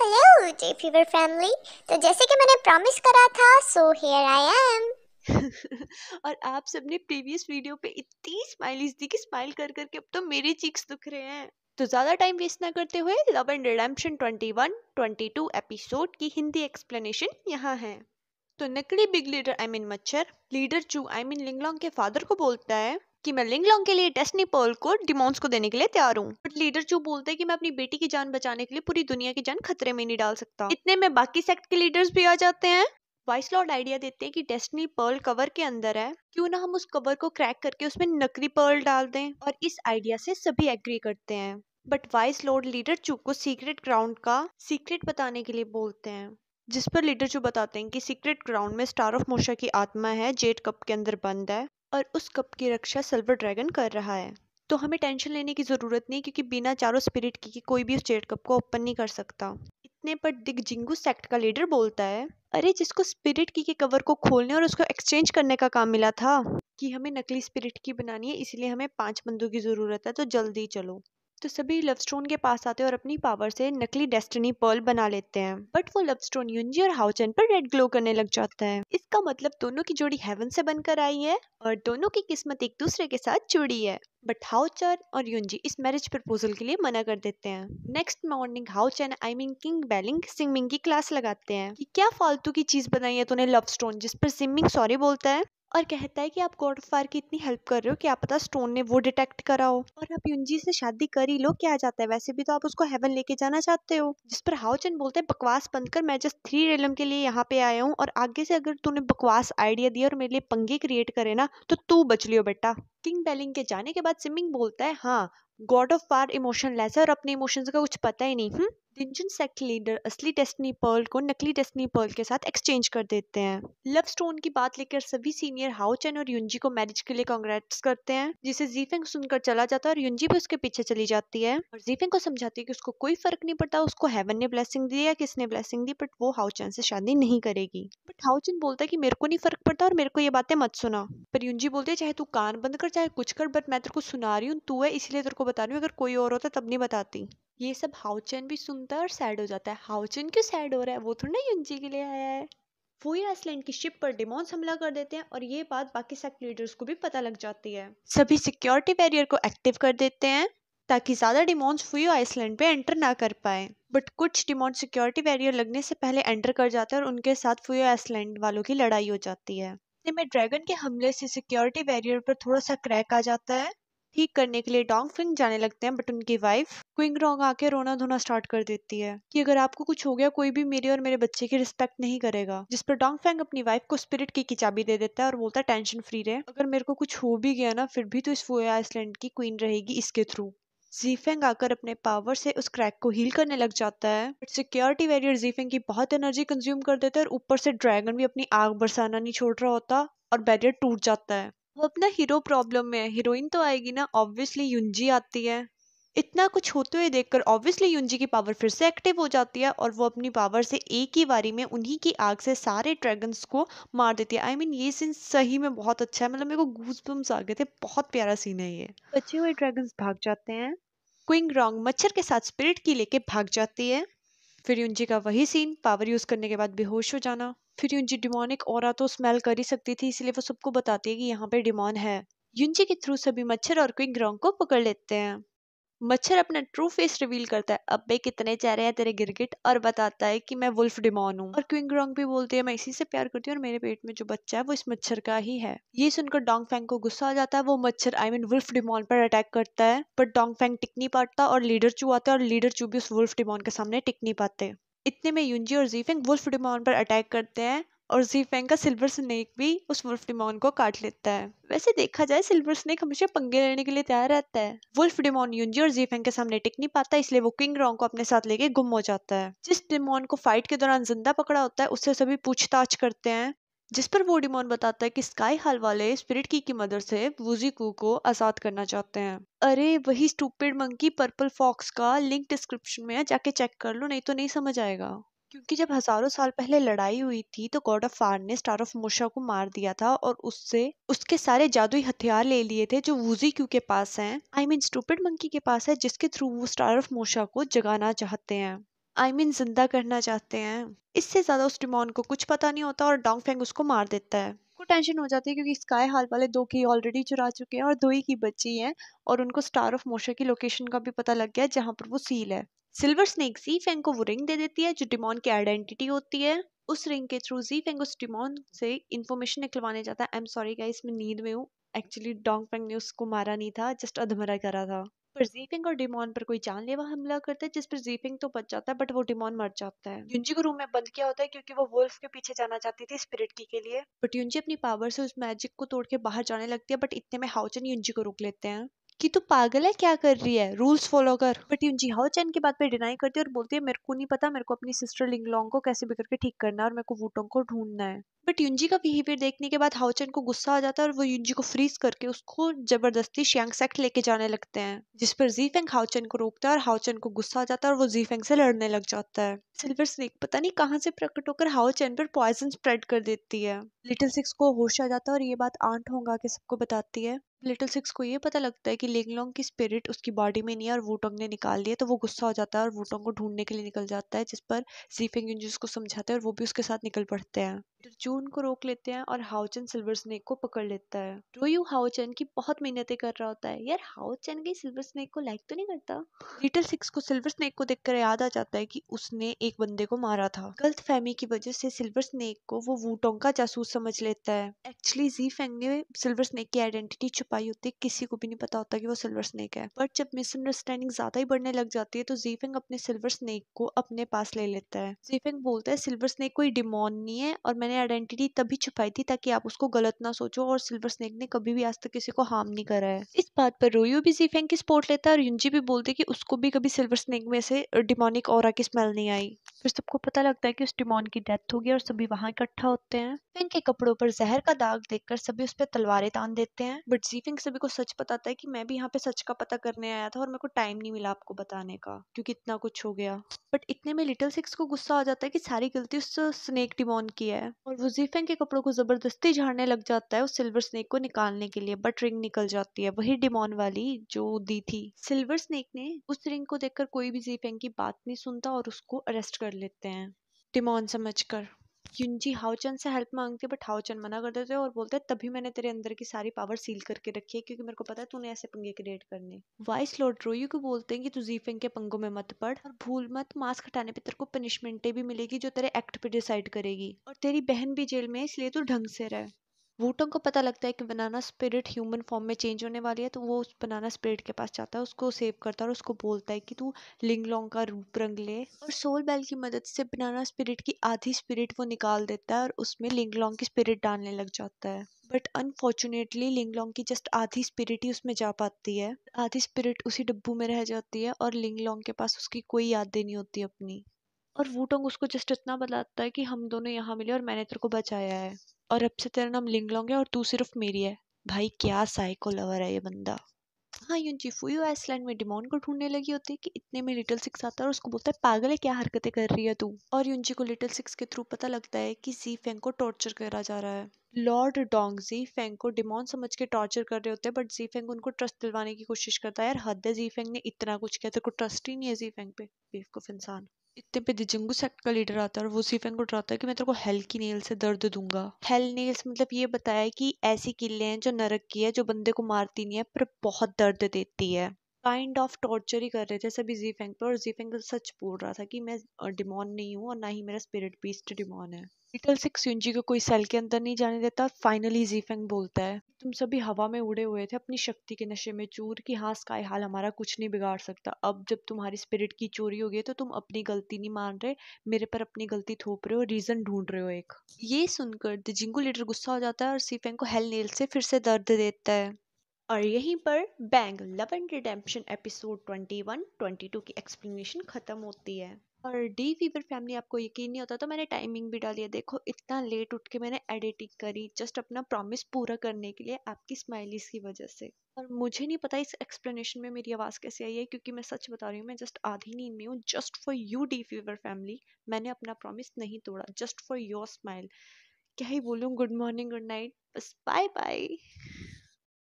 hello जे fever family तो जैसे कि मैंने प्रॉमिस करा था सो हियर आई एम और आप सबने प्रीवियस वीडियो पे इतनी स्माइलीज दी कि स्माइल कर करके अब तो मेरे चीक्स दुख रहे हैं तो ज़्यादा टाइम वेस्ट ना करते हुए लव एंड रिडेम्पशन 21, 22 एपिसोड की हिंदी एक्सप्लेनेशन यहाँ है तो नकली बिग लीडर आई मीन मच्छर लीडर चू आई मीन लिंगलोंग के फादर को बोलता है कि मैं लिंगलोंग के लिए डेस्टनी पर्ल को डिमोन्स को देने के लिए तैयार हूँ बट लीडर जो बोलते हैं कि मैं अपनी बेटी की जान बचाने के लिए पूरी दुनिया की जान खतरे में नहीं डाल सकता इतने में बाकी सेक्ट के लीडर्स भी आ जाते हैं वाइस लॉर्ड आइडिया देते हैं कि डेस्टनी पर्ल कवर के अंदर है क्यों ना हम उस कवर को क्रैक करके उसमें नकली पर्ल डाल दें और इस आइडिया से सभी एग्री करते हैं बट वाइस लॉर्ड लीडर चू को सीक्रेट ग्राउंड का सीक्रेट बताने के लिए बोलते हैं जिस पर लीडर चू बताते हैं कि सीक्रेट ग्राउंड में स्टार ऑफ मोशा की आत्मा है जेट कप के अंदर बंद है और उस कप की रक्षा सिल्वर ड्रैगन कर रहा है तो हमें टेंशन लेने की ज़रूरत नहीं क्योंकि बिना चारों स्पिरिट की कोई भी उस चेट कप को ओपन नहीं कर सकता इतने पर दिग जिंगू सेक्ट का लीडर बोलता है अरे जिसको स्पिरिट की के कवर को खोलने और उसको एक्सचेंज करने का काम मिला था कि हमें नकली स्पिरिट की बनानी है इसलिए हमें पांच बंदों की ज़रूरत है तो जल्दी चलो तो सभी लव स्टोन के पास आते हैं और अपनी पावर से नकली डेस्टिनी पर्ल बना लेते हैं बट वो लव स्टोन यूनजी और हाउचन पर रेड ग्लो करने लग जाता है इसका मतलब दोनों की जोड़ी हेवन से बनकर आई है और दोनों की किस्मत एक दूसरे के साथ जुड़ी है बट हाउचर और यूनजी इस मैरिज प्रपोजल के लिए मना कर देते हैं नेक्स्ट मॉर्निंग हाउचन आई मीन किंग बैलिंग सिमिंग की क्लास लगाते हैं कि क्या फालतू की चीज बनाई है तूने लव स्टोन जिस पर सिमिंग सॉरी बोलता है और कहता है कि आप फायर की इतनी हेल्प कर रहे हो आप पता स्टोन ने वो डिटेक्ट करा हो और आप युनजी से शादी कर ही लो क्या जाता है वैसे भी तो आप उसको हेवन लेके जाना चाहते हो जिस पर हाओचन बोलते हैं बकवास बंद कर मैं जस्ट थ्री रेलम के लिए यहाँ पे आया हूँ और आगे से अगर तूने बकवास आइडिया दिया और मेरे लिए पंगे क्रिएट करे ना तो तू बच लियो बेटा किंग बेलिंग के जाने के बाद सिमिंग बोलता है हाँ god of for emotionless है और अपने इमोशंस का कुछ पता ही नहीं हम्म दिनचुन सेक्ट लीडर असली डेस्टनी पर्ल को नकली डेस्टनी पर्ल के साथ एक्सचेंज कर देते हैं लव स्टोन की बात लेकर सभी सीनियर चैन और युंजी को मैरिज के लिए कॉन्ग्रेट्स करते हैं जिसे जीफेंग सुनकर चला जाता है और युनजी भी उसके पीछे चली जाती है और जीफेंग को समझाती है कि उसको कोई फर्क नहीं पड़ता उसको हेवन ने ब्लेसिंग दी या किसने ब्लेसिंग दी बट वो चैन से शादी नहीं करेगी बट चैन बोलता है कि मेरे को नहीं फर्क पड़ता और मेरे को ये बातें मत सुना पर युजी बोलते हैं चाहे तू कान बंद कर चाहे कुछ कर बट मैं तेरे को सुना रही हूँ तू है इसलिए तेरे को बता रही हूँ अगर कोई और होता तब नहीं बताती ये सब हाउचन भी सुनता है और सैड हो जाता है हाउचन क्यों सैड हो रहा है वो थोड़ा ना युनजी के लिए आया है फूई आइसलैंड की शिप पर डिमोन्स हमला कर देते हैं और ये बात बाकी सेक्ट लीडर्स को भी पता लग जाती है सभी सिक्योरिटी बैरियर को एक्टिव कर देते हैं ताकि ज्यादा डिमोन्स फूई आइसलैंड पे एंटर ना कर पाए बट कुछ डिमोन्स सिक्योरिटी बैरियर लगने से पहले एंटर कर जाते हैं और उनके साथ फूई आइसलैंड वालों की लड़ाई हो जाती है में ड्रैगन के हमले से सिक्योरिटी बैरियर पर थोड़ा सा क्रैक आ जाता है ठीक करने के लिए डोंग फिंग जाने लगते हैं बट उनकी वाइफ क्विंग रोंग आके रोना धोना स्टार्ट कर देती है कि अगर आपको कुछ हो गया कोई भी मेरे और मेरे बच्चे की रिस्पेक्ट नहीं करेगा जिस पर डोंग फेंग अपनी वाइफ को स्पिरिट की चाबी दे देता है और बोलता है टेंशन फ्री रहे अगर मेरे को कुछ हो भी गया ना फिर भी तो इस फोया आइसलैंड की क्वीन रहेगी इसके थ्रू जीफेंग आकर अपने पावर से उस क्रैक को हील करने लग जाता है सिक्योरिटी वैरियर जीफेंग की बहुत एनर्जी कंज्यूम कर देता है और ऊपर से ड्रैगन भी अपनी आग बरसाना नहीं छोड़ रहा होता और बैरियर टूट जाता है वो अपना हीरो प्रॉब्लम में है हीरोइन तो आएगी ना ऑब्वियसली युंजी आती है इतना कुछ होते हुए देखकर ऑब्वियसली युंजी की पावर फिर से एक्टिव हो जाती है और वो अपनी पावर से एक ही बारी में उन्हीं की आग से सारे ड्रैगन्स को मार देती है आई I मीन mean, ये सीन सही में बहुत अच्छा है मतलब मेरे को घूस आ गए थे बहुत प्यारा सीन है ये बचे हुए ड्रैगन्स भाग जाते हैं क्विंग रॉन्ग मच्छर के साथ स्पिरिट की लेके भाग जाती है फिर युंजी का वही सीन पावर यूज करने के बाद बेहोश हो जाना फिर यूनजी डिमोनिक और तो स्मेल कर ही सकती थी इसलिए वो सबको बताती है कि यहाँ पे डिमोन है यूनजी के थ्रू सभी मच्छर और क्विंग रॉन्ग को पकड़ लेते हैं मच्छर अपना ट्रू फेस रिवील करता है अब कितने चेहरे हैं तेरे गिरगिट और बताता है कि मैं वुल्फ डिमोन हूँ और क्विंग रॉन्ग भी बोलती है मैं इसी से प्यार करती हूँ और मेरे पेट में जो बच्चा है वो इस मच्छर का ही है ये सुनकर डोंग फैंग को गुस्सा आ जाता है वो मच्छर I I mean mean, wolf demon पर अटैक करता है पर डोंग फैंग टिक नहीं पाता और लीडर चू आता है और लीडर चू भी उस वुल्फ डिमोन के सामने टिक नहीं पाते इतने में यूनजी और जीफेंग वुल्फ डिमोन पर अटैक करते हैं और जीफेंग का सिल्वर स्नेक भी उस वुल्फ डिमोन को काट लेता है वैसे देखा जाए सिल्वर स्नेक हमेशा पंगे लेने के लिए तैयार रहता है वुल्फ डिमोन यूनजी और जीफेंग के सामने टिक नहीं पाता इसलिए वो किंग रॉन्ग को अपने साथ लेके गुम हो जाता है जिस डिमोन को फाइट के दौरान जिंदा पकड़ा होता है उससे सभी पूछताछ करते हैं जिस पर वोडीमोन बताता है कि स्काई हाल वाले स्पिरिट की की मदद से वुजीकू को आज़ाद करना चाहते हैं अरे वही स्टूपिड मंकी पर्पल फॉक्स का लिंक डिस्क्रिप्शन में है जाके चेक कर लो नहीं तो नहीं समझ आएगा क्योंकि जब हजारों साल पहले लड़ाई हुई थी तो गॉड ऑफ फार ने स्टार ऑफ मोशा को मार दिया था और उससे उसके सारे जादुई हथियार ले लिए थे जो वूजी क्यू के पास हैं आई मीन स्टूपिड मंकी के पास है जिसके थ्रू वो स्टार ऑफ मोशा को जगाना चाहते हैं आई मीन जिंदा करना चाहते हैं इससे ज़्यादा उस डिमोन को कुछ पता नहीं होता और डोंग फेंग उसको मार देता है उसको टेंशन हो जाती है क्योंकि स्काई हाल वाले दो की ऑलरेडी चुरा चुके हैं और दो ही की बच्ची है और उनको स्टार ऑफ मोशा की लोकेशन का भी पता लग गया है जहाँ पर वो सील है सिल्वर स्नेक जी फेंग को वो रिंग दे देती है जो डिमोन की आइडेंटिटी होती है उस रिंग के थ्रू जी फेंग उस डिमोन से इन्फॉर्मेशन निकलवाने जाता है आई एम सॉरी गाइस मैं नींद में हूँ एक्चुअली डोंग फेंग ने उसको मारा नहीं था जस्ट अधमरा करा था पर और डिमोन पर कोई जानलेवा हमला करता है जिस पर जीपिंग तो बच जाता है बट वो डिमोन मर जाता है युंजी को रूम में बंद किया होता है क्योंकि वो वुल्फ के पीछे जाना चाहती थी स्पिरिट की के लिए बट युंजी अपनी पावर से उस मैजिक को तोड़ के बाहर जाने लगती है बट इतने में हाउचन युंजी को रोक लेते हैं कि तू पागल है क्या कर रही है रूल्स फॉलो कर बट यून जी हाउ चैन की बात पे डिनाई करती है और बोलती है मेरे को नहीं पता मेरे को अपनी सिस्टर लिंगलोंग को कैसे बिगड़ के ठीक करना है और मेरे को वूटोंग को ढूंढना है बट यूनजी का बिहेवियर देखने के बाद हाउचन को गुस्सा आ जाता है और वो यूनजी को फ्रीज करके उसको जबरदस्ती शियांग सेक्ट लेके जाने लगते हैं जिस पर जी फेंग हाउचन को रोकता है और हाउचन को गुस्सा आ जाता है और वो जी फेंग से लड़ने लग जाता है सिल्वर स्नेक पता नहीं कहाँ से प्रकट होकर हाउचन पर पॉइजन स्प्रेड कर देती है लिटिल सिक्स को होश आ जाता है और ये बात आंट होंगा के सबको बताती है लिटिल सिक्स को ये पता लगता है कि लेंगलोंग की स्पिरिट उसकी बॉडी में नहीं है और वोटोंग ने निकाल दिया तो वो गुस्सा हो जाता है और वोटोंग को ढूंढने के लिए निकल जाता है जिस पर सीफिंग यून उसको समझाते हैं और वो भी उसके साथ निकल पड़ते हैं जून को रोक लेते हैं और हाउचन सिल्वर स्नेक को पकड़ लेता है रो यू हाउचन की बहुत मेहनतें कर रहा होता है यार हाउचन की सिल्वर स्नेक को लाइक तो नहीं करता लिटिल सिक्स को सिल्वर स्नेक को देखकर याद आ जाता है कि उसने एक बंदे को मारा था गलत फहमी की वजह से सिल्वर स्नेक को वो वूटोंग का जासूस समझ लेता है एक्चुअली जी फेंग ने सिल्वर स्नेक की आइडेंटिटी छुप पाई होती किसी को भी नहीं पता होता कि वो सिल्वर स्नैक है बट जब मिसअंडरस्टैंडिंग ज़्यादा ही बढ़ने लग जाती है तो जीफेंग अपने सिल्वर स्नैक को अपने पास ले लेता है जीफेंग बोलता है सिल्वर स्नैक कोई डिमोन नहीं है और मैंने आइडेंटिटी तभी छुपाई थी ताकि आप उसको गलत ना सोचो और सिल्वर स्नैक ने कभी भी आज तक किसी को हार्म नहीं करा है इस बात पर रोयू भी जीफेंग की सपोर्ट लेता है और युंजी भी बोलते कि उसको भी कभी सिल्वर स्नैक में से डिमोनिक और की स्मेल नहीं आई फिर सबको पता लगता है कि उस डिमोन की डेथ हो गई और सभी वहां इकट्ठा होते हैं फिंग के कपड़ों पर जहर का दाग देखकर सभी उस पर तलवारें तान देते हैं बट फिंग सभी को सच बताता है कि मैं भी यहाँ पे सच का पता करने आया था और मेरे को टाइम नहीं मिला आपको बताने का क्योंकि इतना कुछ हो गया बट इतने में लिटिल सिक्स को गुस्सा आ जाता है की सारी गलती उस स्नेक डिमोन की है और वो फिंग के कपड़ों को जबरदस्ती झाड़ने लग जाता है उस सिल्वर स्नेक को निकालने के लिए बट रिंग निकल जाती है वही डिमोन वाली जो दी थी सिल्वर स्नेक ने उस रिंग को देखकर कोई भी जीफेंग की बात नहीं सुनता और उसको अरेस्ट कर कर लेते हैं डिमोन समझ कर यूनजी हाउचन से हेल्प मांगती है बट हाउचन मना कर देते हैं और बोलते हैं तभी मैंने तेरे अंदर की सारी पावर सील करके रखी है क्योंकि मेरे को पता है तूने ऐसे पंगे क्रिएट करने वाइस लॉर्ड रोयू को बोलते हैं कि तू जीफिंग के पंगों में मत पड़ और भूल मत मास्क हटाने पे तेरे को पनिशमेंटें भी मिलेगी जो तेरे एक्ट पे डिसाइड करेगी और तेरी बहन भी जेल में इसलिए तू ढंग से रहे वोटों को पता लगता है कि बनाना स्पिरिट ह्यूमन फॉर्म में चेंज होने वाली है तो वो उस बनाना स्पिरिट के पास जाता है उसको सेव करता है और उसको बोलता है कि तू लिंगलोंग का रूप रंग ले और सोल बैल की मदद से बनाना स्पिरिट की आधी स्पिरिट वो निकाल देता है और उसमें लिंगलोंग की स्पिरिट डालने लग जाता है बट अनफॉर्चुनेटली लिंगलोंग की जस्ट आधी स्पिरिट ही उसमें जा पाती है आधी स्पिरिट उसी डब्बू में रह जाती है और लिंगलोंग के पास उसकी कोई यादें नहीं होती अपनी और वूटोंग उसको जस्ट इतना बताता है कि हम दोनों यहाँ मिले और मैंने तेरे को बचाया है और अब से तेरा नाम लिंगलोंग है और तू सिर्फ मेरी है भाई क्या साइको लवर है ये बंदा हाँ यून यू आइसलैंड में डिमोन को ढूंढने लगी होती है कि इतने में लिटिल सिक्स आता है और उसको बोलता है पागल है क्या हरकतें कर रही है तू और यूनजी को लिटिल सिक्स के थ्रू पता लगता है कि जी फेंग को टॉर्चर करा जा रहा है लॉर्ड डोंग जी फेंग को डिमोन समझ के टॉर्चर कर रहे होते हैं बट जी फेंग उनको ट्रस्ट दिलवाने की कोशिश करता है यार हद है जी फेंग ने इतना कुछ किया तेरे को ट्रस्ट ही नहीं है जी फेंग पे बेवकूफ इंसान इतने पे दिजंगू सेक्ट का लीडर आता है और वो सीफेंग को डराता है कि मैं तेरे को हेल की नेल से दर्द दूंगा हेल नेल्स मतलब ये बताया कि ऐसी किले हैं जो नरक की है जो बंदे को मारती नहीं है पर बहुत दर्द देती है काइंड ऑफ टॉर्चर ही कर रहे थे सभी जी फेंग पर और जी सच बोल रहा था कि मैं डिमोन नहीं हूँ और ना ही मेरा स्पिरिट बीस्ट डिमोन है लिटिल सिक्स यूनजी को कोई सेल के अंदर नहीं जाने देता फाइनली जीफेंग बोलता है तुम सभी हवा में उड़े हुए थे अपनी शक्ति के नशे में चूर की हाँ स्काई हाल हमारा कुछ नहीं बिगाड़ सकता अब जब तुम्हारी स्पिरिट की चोरी हो गई तो तुम अपनी गलती नहीं मान रहे मेरे पर अपनी गलती थोप रहे हो रीजन ढूंढ रहे हो एक ये सुनकर द जिंगू लीडर गुस्सा हो जाता है और सीफेंग को हेल नील से फिर से दर्द देता है और यहीं पर बैंग love and redemption episode twenty 22 की एक्सप्लेनेशन खत्म होती है और डी फीवर फैमिली आपको यकीन नहीं होता तो मैंने टाइमिंग भी डाली है देखो इतना लेट उठ के मैंने एडिटिंग करी जस्ट अपना प्रॉमिस पूरा करने के लिए आपकी स्माइलीज की वजह से और मुझे नहीं पता इस एक्सप्लेनेशन में मेरी आवाज़ कैसे आई है क्योंकि मैं सच बता रही हूँ मैं जस्ट आधी नींद में हूँ just for you the fever family मैंने अपना प्रॉमिस नहीं तोड़ा जस्ट फॉर योर स्माइल क्या ही बोलूँ गुड मॉर्निंग गुड नाइट बस बाय बाय